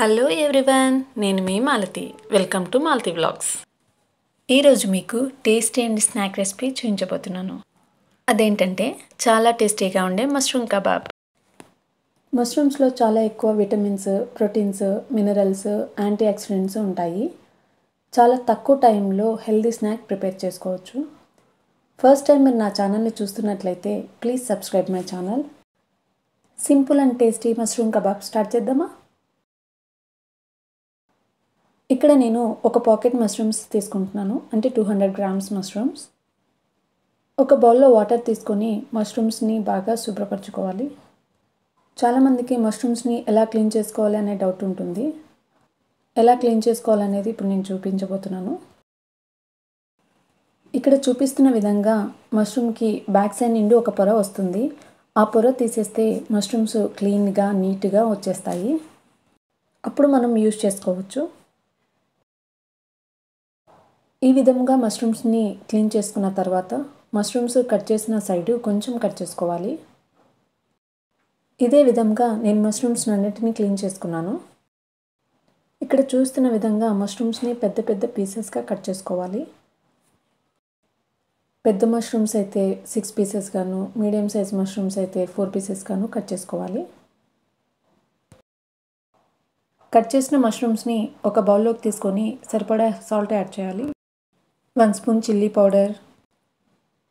Hello everyone నేను మీ Malathi welcome to Malathi blogs ఈరోజు మీకు టేస్టీ అండ్ స్నాక్ రెసిపీ చూపించబోతున్నాను అదేంటంటే చాలా టేస్టీగా ఉండే మష్రూమ్ కబాబ్ మష్రూమ్స్లో చాలా ఎక్కువ vitamins proteins minerals antioxidants ఉంటాయి చాలా తక్కువ టైంలో హెల్దీ స్నాక్ ప్రిపేర్ చేసుకోవచ్చు ఫస్ట్ టైం మీరు నా ఛానల్ని చూస్తున్నట్లయితే please subscribe my channel simple and tasty mushroom kebab start చేద్దామా ఇక్కడ నేను ఒక పాకెట్ మష్రూమ్స్ తీసుకుంటున్నాను అంటే టూ హండ్రెడ్ గ్రామ్స్ మష్రూమ్స్ ఒక బౌల్లో వాటర్ తీసుకొని మష్రూమ్స్ని బాగా శుభ్రపరచుకోవాలి చాలామందికి మష్రూమ్స్ని ఎలా క్లీన్ చేసుకోవాలి అనే డౌట్ ఉంటుంది ఎలా క్లీన్ చేసుకోవాలనేది ఇప్పుడు నేను చూపించబోతున్నాను ఇక్కడ చూపిస్తున్న విధంగా మష్రూమ్కి బ్యాక్ సైడ్ నుండి ఒక పొర వస్తుంది ఆ పొర తీసేస్తే మష్రూమ్స్ క్లీన్గా నీట్గా వచ్చేస్తాయి అప్పుడు మనం యూజ్ చేసుకోవచ్చు ఈ విధంగా మష్రూమ్స్ని క్లీన్ చేసుకున్న తర్వాత మష్రూమ్స్ కట్ చేసిన సైడు కొంచెం కట్ చేసుకోవాలి ఇదే విధంగా నేను మష్రూమ్స్ అన్నిటిని క్లీన్ చేసుకున్నాను ఇక్కడ చూస్తున్న విధంగా మష్రూమ్స్ని పెద్ద పెద్ద పీసెస్గా కట్ చేసుకోవాలి పెద్ద మష్రూమ్స్ అయితే సిక్స్ పీసెస్ గాను మీడియం సైజ్ మష్రూమ్స్ అయితే ఫోర్ పీసెస్ గాను కట్ చేసుకోవాలి కట్ చేసిన మష్రూమ్స్ని ఒక బౌల్లోకి తీసుకొని సరిపడా సాల్ట్ యాడ్ చేయాలి one spoon chilli powder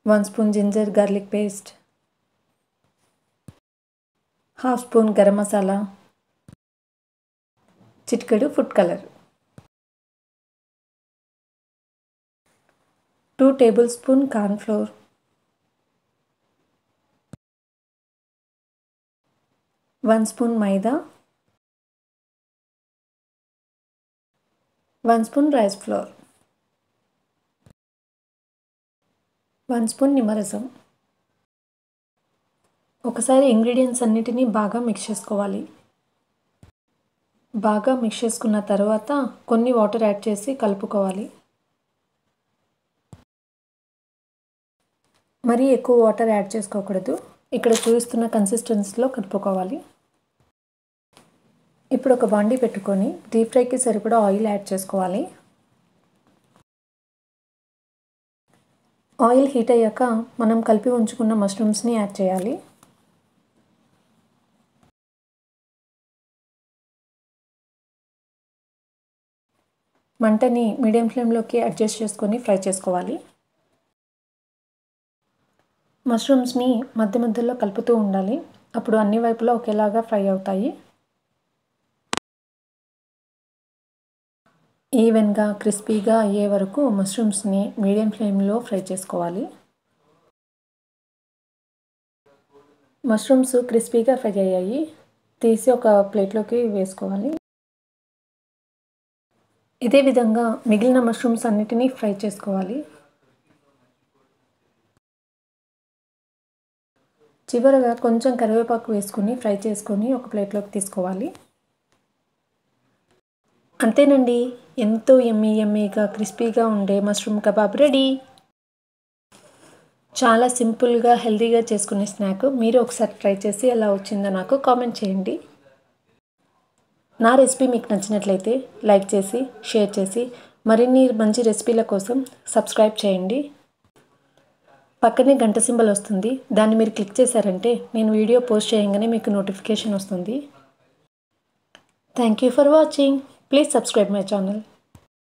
one spoon ginger garlic paste half spoon garam masala చిటికెడు food colour two tablespoon flour one spoon maida one spoon rice flour one spoon నిమ్మరసం ఒకసారి ఇంగ్రీడియంట్స్ అన్నిటినీ బాగా మిక్స్ చేసుకోవాలి బాగా మిక్స్ చేసుకున్న తర్వాత కొన్ని వాటర్ యాడ్ చేసి కలుపుకోవాలి మరీ ఎక్కువ వాటర్ యాడ్ చేసుకోకూడదు ఇక్కడ చూపిస్తున్న కన్సిస్టెన్సీలో కలుపుకోవాలి ఇప్పుడు ఒక బాండీ పెట్టుకొని డీప్ ఫ్రైకి సరిపడా ఆయిల్ యాడ్ చేసుకోవాలి ఆయిల్ హీట్ అయ్యాక మనం కలిపి ఉంచుకున్న మష్రూమ్స్ని యాడ్ చేయాలి మంటని మీడియం ఫ్లేమ్లోకి అడ్జస్ట్ చేసుకొని ఫ్రై చేసుకోవాలి మష్రూమ్స్ని మధ్య మధ్యలో కలుపుతూ ఉండాలి అప్పుడు అన్ని వైపులా ఒకేలాగా ఫ్రై అవుతాయి ఈవెన్గా క్రిస్పీగా అయ్యే వరకు మష్రూమ్స్ని మీడియం ఫ్లేమ్లో ఫ్రై చేసుకోవాలి మష్రూమ్స్ క్రిస్పీగా ఫ్రై అయ్యాయి తీసి ఒక ప్లేట్లోకి వేసుకోవాలి ఇదే విధంగా మిగిలిన మష్రూమ్స్ అన్నిటినీ ఫ్రై చేసుకోవాలి చివరగా కొంచెం కరివేపాకు వేసుకుని ఫ్రై చేసుకొని ఒక ప్లేట్లోకి తీసుకోవాలి అంతేనండి ఎంతో ఎమ్మీ ఎమ్మీగా క్రిస్పీగా ఉండే మష్రూమ్ కబాబ్ రెడీ చాలా సింపుల్గా హెల్దీగా చేసుకునే స్నాక్ మీరు ఒకసారి ట్రై చేసి ఎలా వచ్చిందో నాకు కామెంట్ చేయండి నా రెసిపీ మీకు నచ్చినట్లయితే లైక్ చేసి షేర్ చేసి మరిన్ని మంచి రెసిపీల కోసం సబ్స్క్రైబ్ చేయండి పక్కనే గంట సింబల్ వస్తుంది దాన్ని మీరు క్లిక్ చేశారంటే నేను వీడియో పోస్ట్ చేయగానే మీకు నోటిఫికేషన్ వస్తుంది thank you for watching Please subscribe my channel.